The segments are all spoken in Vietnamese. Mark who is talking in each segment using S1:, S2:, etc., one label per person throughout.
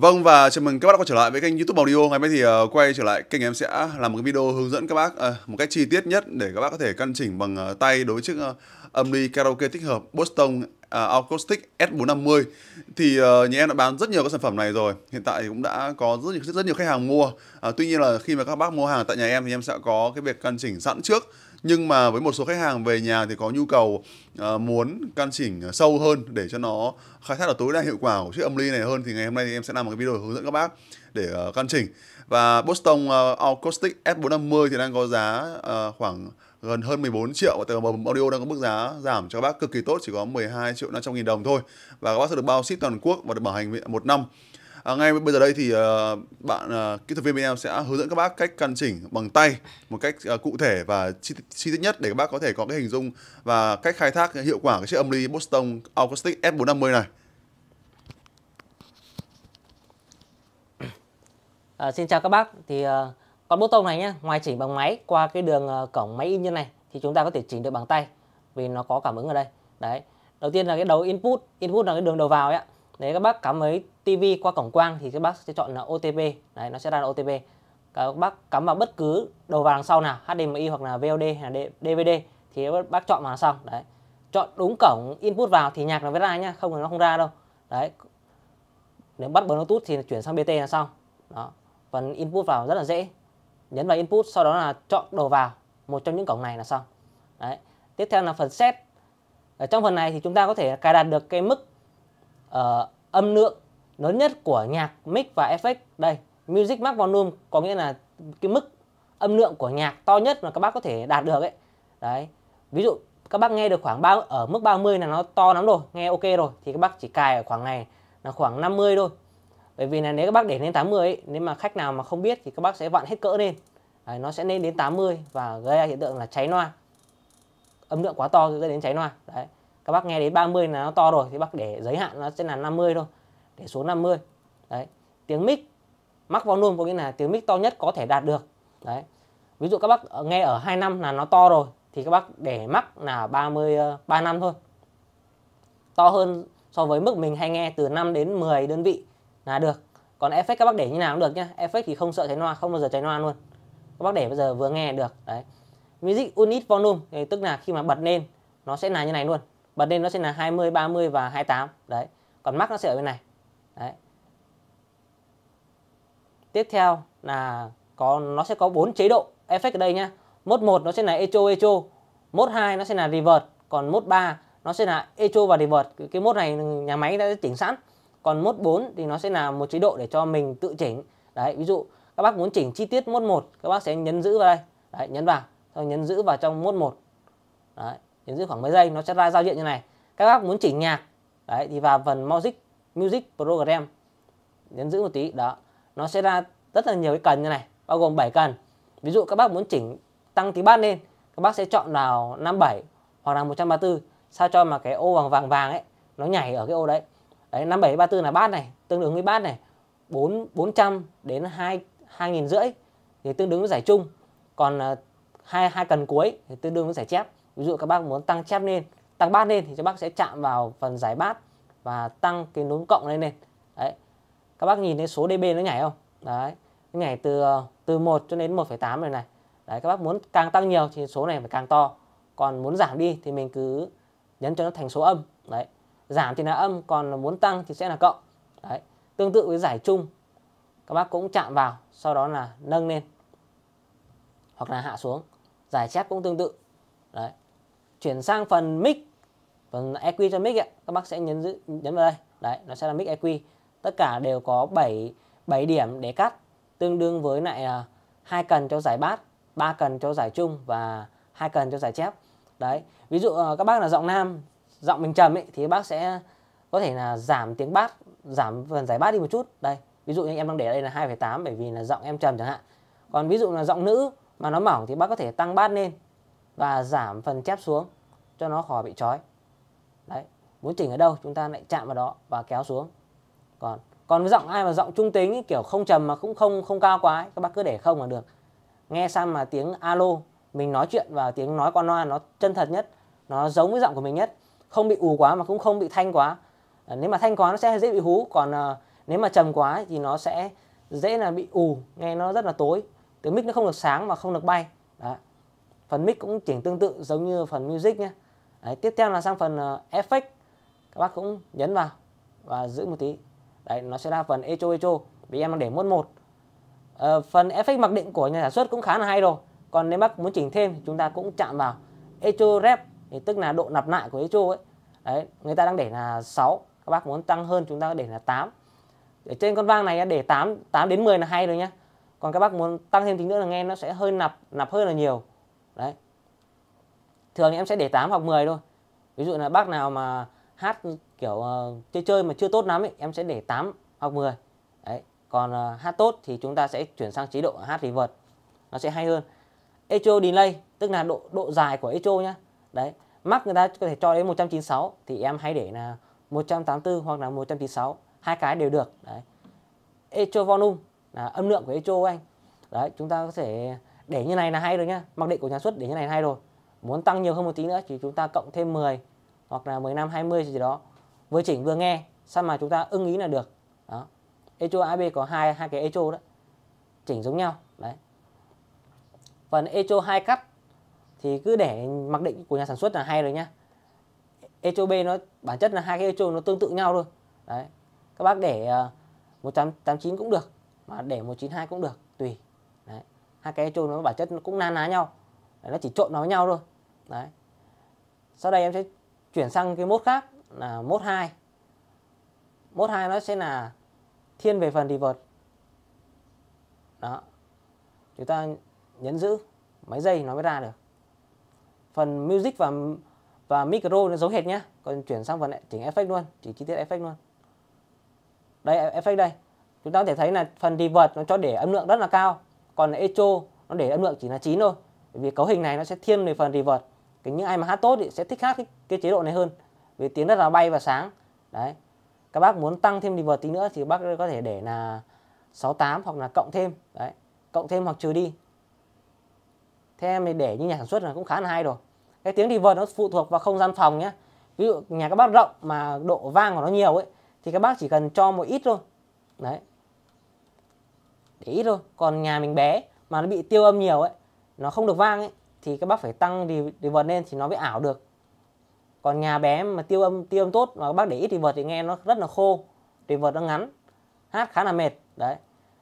S1: Vâng và chào mừng các bác đã quay trở lại với kênh YouTube Audio. Ngày mai thì uh, quay trở lại kênh em sẽ làm một cái video hướng dẫn các bác uh, một cách chi tiết nhất để các bác có thể căn chỉnh bằng uh, tay đối với chiếc uh, âm ly karaoke tích hợp Boston uh, Acoustic S450. Thì uh, nhà em đã bán rất nhiều các sản phẩm này rồi. Hiện tại thì cũng đã có rất nhiều, rất nhiều khách hàng mua. Uh, tuy nhiên là khi mà các bác mua hàng tại nhà em thì em sẽ có cái việc căn chỉnh sẵn trước nhưng mà với một số khách hàng về nhà thì có nhu cầu uh, muốn căn chỉnh ờ, sâu hơn để cho nó khai thác được tối đa hiệu quả của chiếc âm ly này hơn thì ngày hôm nay thì em sẽ làm một cái video hướng dẫn các bác để uh, ờ, căn chỉnh và Boston uh, Acoustic S450 thì đang có giá uh, khoảng gần hơn 14 triệu và tờ bầm audio đang có mức giá giảm cho các bác cực kỳ tốt chỉ có 12 triệu 500 nghìn đồng thôi và các bác sẽ được bao ship toàn quốc và được bảo hành một năm à, ngay bây giờ đây thì uh, bạn uh, kỹ thuật viên bên em sẽ hướng dẫn các bác cách căn chỉnh bằng tay một cách uh, cụ thể và chi, chi tiết nhất để các bác có thể có cái hình dung và cách khai thác hiệu quả cái chiếc âm ly Boston Acoustic F450 này.
S2: À, xin chào các bác, thì uh, con Boston này nhé, ngoài chỉnh bằng máy qua cái đường uh, cổng máy in như này thì chúng ta có thể chỉnh được bằng tay vì nó có cảm ứng ở đây. Đấy. Đầu tiên là cái đầu input, input là cái đường đầu vào ấy ạ nếu các bác cắm ấy TV qua cổng quang thì các bác sẽ chọn là OTP đấy nó sẽ ra là OTP các bác cắm vào bất cứ đầu vào đằng sau nào HDMI hoặc là VOD hay là DVD thì các bác chọn vào xong đấy chọn đúng cổng input vào thì nhạc nó mới ra nhá không thì nó không ra đâu đấy nếu bắt Bluetooth thì chuyển sang BT là xong đó phần input vào rất là dễ nhấn vào input sau đó là chọn đầu vào một trong những cổng này là xong đấy tiếp theo là phần set ở trong phần này thì chúng ta có thể cài đặt được cái mức uh, âm lượng lớn nhất của nhạc mic và effect đây music max volume có nghĩa là cái mức âm lượng của nhạc to nhất mà các bác có thể đạt được ấy đấy ví dụ các bác nghe được khoảng ba ở mức 30 là nó to lắm rồi nghe ok rồi thì các bác chỉ cài ở khoảng này là khoảng 50 thôi bởi vì là nếu các bác để lên 80 ấy, nếu mà khách nào mà không biết thì các bác sẽ vặn hết cỡ lên đấy, nó sẽ lên đến 80 và gây ra hiện tượng là cháy loa âm lượng quá to gây đến cháy loa đấy các bác nghe đến 30 là nó to rồi thì bác để giới hạn nó sẽ là 50 thôi để xuống 50 đấy tiếng mic mắc volume có nghĩa là tiếng mic to nhất có thể đạt được đấy ví dụ các bác ờ, nghe ở 2 năm là nó to rồi thì các bác để mắc là 33 ờ, năm thôi to hơn so với mức mình hay nghe từ 5 đến 10 đơn vị là được còn effect các bác để như nào cũng được nhá effect thì không sợ cháy loa không bao giờ cháy loa luôn các bác để bây giờ vừa nghe được đấy music unit volume thì tức là khi mà bật lên nó sẽ là như này luôn bật lên nó sẽ là 20 30 và 28 đấy còn mắc nó sẽ ở bên này đấy tiếp theo là có nó sẽ có bốn chế độ effect ở đây nhá mode 1 nó sẽ là echo echo mode 2 nó sẽ là revert còn mode 3 nó sẽ là echo và revert cái mode này nhà máy đã chỉnh sẵn còn mode 4 thì nó sẽ là một chế độ để cho mình tự chỉnh đấy ví dụ các bác muốn chỉnh chi tiết mode 1 các bác sẽ nhấn giữ vào đây đấy, nhấn vào xong nhấn giữ vào trong mode 1 đấy đến giữ khoảng mấy giây nó sẽ ra giao diện như này các bác muốn chỉnh nhạc đấy thì vào phần music music program nhấn giữ một tí đó nó sẽ ra rất là nhiều cái cần như này bao gồm 7 cần ví dụ các bác muốn chỉnh tăng tí bát lên các bác sẽ chọn vào 57 hoặc là 134 sao cho mà cái ô vàng vàng vàng ấy nó nhảy ở cái ô đấy đấy 57 34 là bát này tương đương với bát này 4 400 đến 2 2 nghìn rưỡi thì tương đương với giải chung còn à, hai hai cần cuối thì tương đương với giải chép ví dụ các bác muốn tăng chép lên tăng bát lên thì các bác sẽ chạm vào phần giải bát và tăng cái nốn cộng lên lên đấy các bác nhìn thấy số db nó nhảy không đấy nó nhảy từ từ 1 cho đến 1,8 rồi này đấy các bác muốn càng tăng nhiều thì số này phải càng to còn muốn giảm đi thì mình cứ nhấn cho nó thành số âm đấy giảm thì là âm còn muốn tăng thì sẽ là cộng đấy tương tự với giải chung các bác cũng chạm vào sau đó là nâng lên hoặc là hạ xuống giải chép cũng tương tự đấy chuyển sang phần mic phần EQ cho mic ạ các bác sẽ nhấn giữ nhấn vào đây đấy nó sẽ là mic EQ tất cả đều có 7 7 điểm để cắt tương đương với lại à, hai cần cho giải bát ba cần cho giải chung và hai cần cho giải chép đấy ví dụ à, các bác là giọng nam giọng mình trầm ấy thì bác sẽ có thể là giảm tiếng bát giảm phần giải bát đi một chút đây ví dụ như em đang để đây là 2,8 bởi vì là giọng em trầm chẳng hạn còn ví dụ là giọng nữ mà nó mỏng thì bác có thể tăng bát lên và giảm phần chép xuống cho nó khỏi bị trói đấy muốn chỉnh ở đâu chúng ta lại chạm vào đó và kéo xuống còn còn với giọng ai mà giọng trung tính ý, kiểu không trầm mà cũng không không cao quá ấy, các bác cứ để không là được nghe sang mà tiếng alo mình nói chuyện và tiếng nói con loa nó chân thật nhất nó giống với giọng của mình nhất không bị ù quá mà cũng không bị thanh quá à, nếu mà thanh quá nó sẽ dễ bị hú còn à, nếu mà trầm quá thì nó sẽ dễ là bị ù nghe nó rất là tối tiếng mic nó không được sáng mà không được bay Đó. phần mic cũng chỉnh tương tự giống như phần music nhé Đấy, tiếp theo là sang phần uh, effect các bác cũng nhấn vào và giữ một tí đấy nó sẽ ra phần echo echo vì em đang để mốt một à, phần effect mặc định của nhà sản xuất cũng khá là hay rồi còn nếu bác muốn chỉnh thêm thì chúng ta cũng chạm vào echo rep thì tức là độ nạp lại của echo ấy đấy người ta đang để là 6 các bác muốn tăng hơn chúng ta để là 8 ở trên con vang này để 8 8 đến 10 là hay rồi nhá còn các bác muốn tăng thêm tí nữa là nghe nó sẽ hơi nạp nạp hơn là nhiều đấy thường thì em sẽ để 8 hoặc 10 thôi ví dụ là bác nào mà hát kiểu uh, chơi chơi mà chưa tốt lắm ấy, em sẽ để 8 hoặc 10 đấy còn uh, hát tốt thì chúng ta sẽ chuyển sang chế độ hát thì vượt nó sẽ hay hơn echo delay tức là độ độ dài của echo nhá đấy mắc người ta có thể cho đến 196 thì em hãy để là 184 hoặc là 196 hai cái đều được đấy echo volume là âm lượng của echo anh đấy chúng ta có thể để như này là hay rồi nhá mặc định của nhà xuất để như này là hay rồi Muốn tăng nhiều hơn một tí nữa thì chúng ta cộng thêm 10 hoặc là 15 20 gì đó. Vừa chỉnh vừa nghe, sao mà chúng ta ưng ý là được. Đó. Echo AB có hai hai cái echo đó. Chỉnh giống nhau, đấy. Phần echo hai cắt thì cứ để mặc định của nhà sản xuất là hay rồi nhá. Echo B nó bản chất là hai cái echo nó tương tự nhau thôi. Đấy. Các bác để uh, ờ, 189 cũng được mà để 192 cũng được, tùy. Đấy. Hai cái echo nó bản chất nó cũng na ná nhau. Đấy, nó chỉ trộn nó với nhau thôi đấy sau đây em sẽ chuyển sang cái mốt khác là mốt 2 mốt 2 nó sẽ là thiên về phần revert đó chúng ta nhấn giữ mấy giây nó mới ra được phần music và và micro nó giống hệt nhá còn chuyển sang phần chỉnh effect luôn chỉ chi tiết effect luôn đây effect đây chúng ta có thể thấy là phần revert nó cho để âm lượng rất là cao còn echo nó để âm lượng chỉ là chín thôi bởi vì cấu hình này nó sẽ thiên về phần revert cái những ai mà hát tốt thì sẽ thích hát cái, cái chế độ này hơn vì tiếng rất là bay và sáng đấy các bác muốn tăng thêm reverb tí nữa thì bác có thể để là 68 hoặc là cộng thêm đấy cộng thêm hoặc trừ đi thế em thì để như nhà sản xuất là cũng khá là hay rồi cái tiếng reverb nó phụ thuộc vào không gian phòng nhé ví dụ nhà các bác rộng mà độ vang của nó nhiều ấy thì các bác chỉ cần cho một ít thôi đấy để ít thôi còn nhà mình bé mà nó bị tiêu âm nhiều ấy nó không được vang ấy thì các bác phải tăng thì reverb lên thì nó mới ảo được còn nhà bé mà tiêu âm tiêu âm tốt mà các bác để ít thì reverb thì nghe nó rất là khô thì reverb nó ngắn hát khá là mệt đấy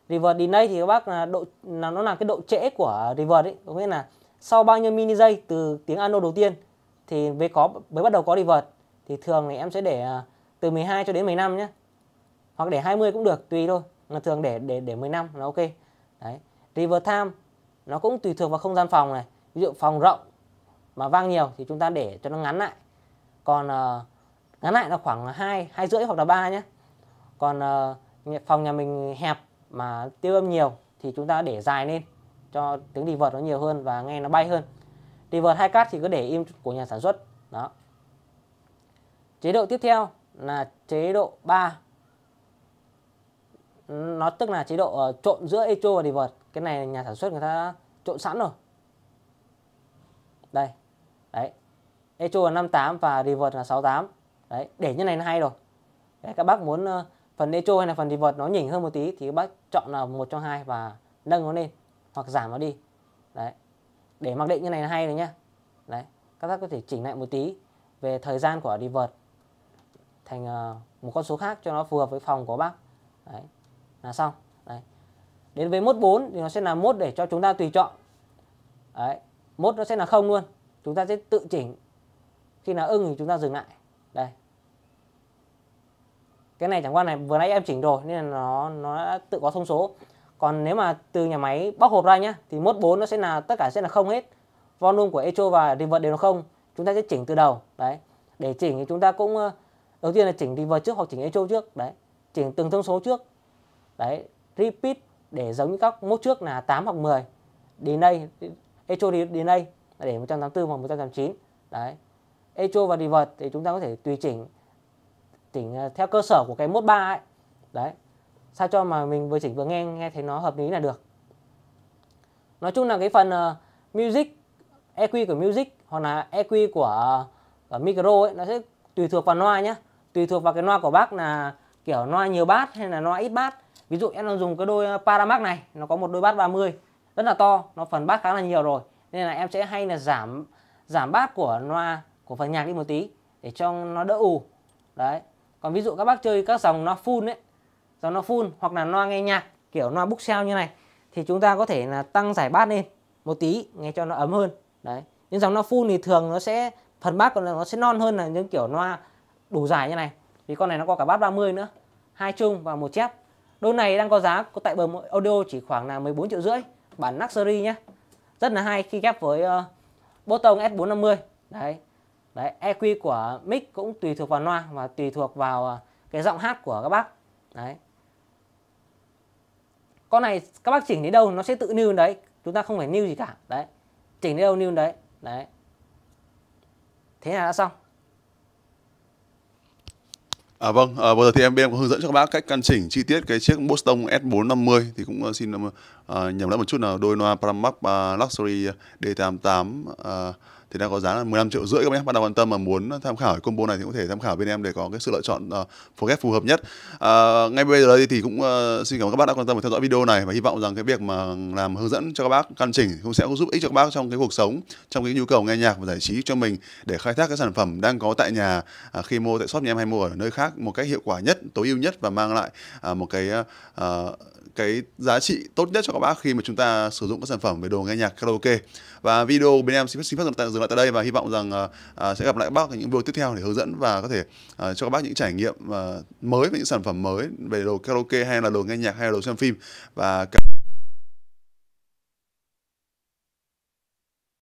S2: thì reverb delay thì các bác là độ là nó là cái độ trễ của thì reverb ấy có nghĩa là sau bao nhiêu mini giây từ tiếng ano đầu tiên thì mới có mới bắt đầu có thì reverb thì thường thì em sẽ để à, từ 12 cho đến 15 nhé hoặc để 20 cũng được tùy thôi là thường để để để 15 là ok đấy river time nó cũng tùy thuộc vào không gian phòng này ví dụ phòng rộng mà vang nhiều thì chúng ta để cho nó ngắn lại còn uh, ngắn lại là khoảng hai hai rưỡi hoặc là ba nhé còn uh, phòng nhà mình hẹp mà tiêu âm nhiều thì chúng ta để dài lên cho tiếng đi vợt nó nhiều hơn và nghe nó bay hơn đi vợt hai cắt thì cứ để im của nhà sản xuất đó chế độ tiếp theo là chế độ 3 nó tức là chế độ ờ, trộn giữa echo và đi vợt cái này nhà sản xuất người ta trộn sẵn rồi đây đấy ECHO là 58 và revert là 68 đấy để như này là hay rồi đấy, các bác muốn ờ, phần ECHO hay là phần revert nó nhỉnh hơn một tí thì các bác chọn là một trong hai và nâng nó lên hoặc giảm nó đi đấy để mặc định như này là hay rồi nhá đấy các bác có thể chỉnh lại một tí về thời gian của revert thành ờ, một con số khác cho nó phù hợp với phòng của bác đấy là xong đấy đến với mốt 4 thì nó sẽ là mốt để cho chúng ta tùy chọn đấy mốt nó sẽ là không luôn chúng ta sẽ tự chỉnh khi nào ưng thì chúng ta dừng lại đây cái này chẳng qua này vừa nãy em chỉnh rồi nên là nó nó tự có thông số còn nếu mà từ nhà máy bóc hộp ra nhá thì mốt 4 nó sẽ là tất cả sẽ là không hết volume của echo và reverb đều là không chúng ta sẽ chỉnh từ đầu đấy để chỉnh thì chúng ta cũng đầu tiên là chỉnh reverb trước hoặc chỉnh echo trước đấy chỉnh từng thông số trước đấy repeat để giống như các mốt trước là 8 hoặc 10 delay Echo đi đến DNA để 184 hoặc 189 đấy Echo và divert thì chúng ta có thể tùy chỉnh chỉnh à, theo cơ sở của cái mốt 3 ấy đấy sao cho mà mình vừa chỉnh vừa nghe nghe thấy nó hợp lý là được nói chung là cái phần uh, music EQ của music hoặc là EQ của, của à, micro ấy nó sẽ tùy thuộc vào loa nhé tùy thuộc vào cái loa của bác là kiểu loa nhiều bát hay là loa ít bát ví dụ em đang dùng cái đôi Paramax này nó có một đôi bát 30 rất là to nó phần bát khá là nhiều rồi nên là em sẽ hay là giảm giảm bát của loa của phần nhạc đi một tí để cho nó đỡ ù đấy còn ví dụ các bác chơi các dòng nó full đấy dòng nó full hoặc là loa nghe nhạc kiểu loa bookshelf như này thì chúng ta có thể là tăng giải bát lên một tí nghe cho nó ấm hơn đấy những dòng loa full thì thường nó sẽ phần bát còn nó sẽ non hơn là những kiểu loa đủ dài như này vì con này nó có cả bass 30 nữa hai chung và một chép đôi này đang có giá tại bờ audio chỉ khoảng là 14 triệu rưỡi bản luxury nhé rất là hay khi ghép với uh, Bottom S450 đấy đấy EQ của mic cũng tùy thuộc vào loa và tùy thuộc vào uh, cái giọng hát của các bác đấy con này các bác chỉnh đến đâu nó sẽ tự lưu đấy chúng ta không phải lưu gì cả đấy chỉnh đến đâu lưu đấy đấy thế là đã xong
S1: À, vâng, à, vừa rồi thì em bên em có hướng dẫn cho các bác cách căn chỉnh chi tiết cái chiếc Boston S450 thì cũng à, xin uh, nhầm lẫn một chút là đôi loa Pramac uh, Luxury D88 uh, thì đang có giá là 15 triệu rưỡi các bạn bắt đầu quan tâm mà muốn tham khảo combo này thì cũng có thể tham khảo bên em để có cái sự lựa chọn uh, ờ, forecast phù hợp nhất uh, ngay bây giờ đây thì cũng uh, xin cảm ơn các bác đã quan tâm và theo dõi video này và hy vọng rằng cái việc mà làm hướng dẫn cho các bác căn chỉnh cũng sẽ giúp ích cho các bác trong cái cuộc sống trong cái nhu cầu nghe nhạc và giải trí cho mình để khai thác cái sản phẩm đang có tại nhà uh, khi mua tại shop nhà em hay mua ở nơi khác một cách hiệu quả nhất tối ưu nhất và mang lại uh, một cái uh, cái giá trị tốt nhất cho các bác khi mà chúng ta sử dụng các sản phẩm về đồ nghe nhạc karaoke và video bên em xin phép xin phép dừng lại tại đây và hy vọng rằng uh, sẽ gặp lại các bác ở những video tiếp theo để hướng dẫn và có thể uh, cho các bác những trải nghiệm uh, mới về những sản phẩm mới về đồ karaoke hay là đồ nghe nhạc hay là đồ xem phim và cả...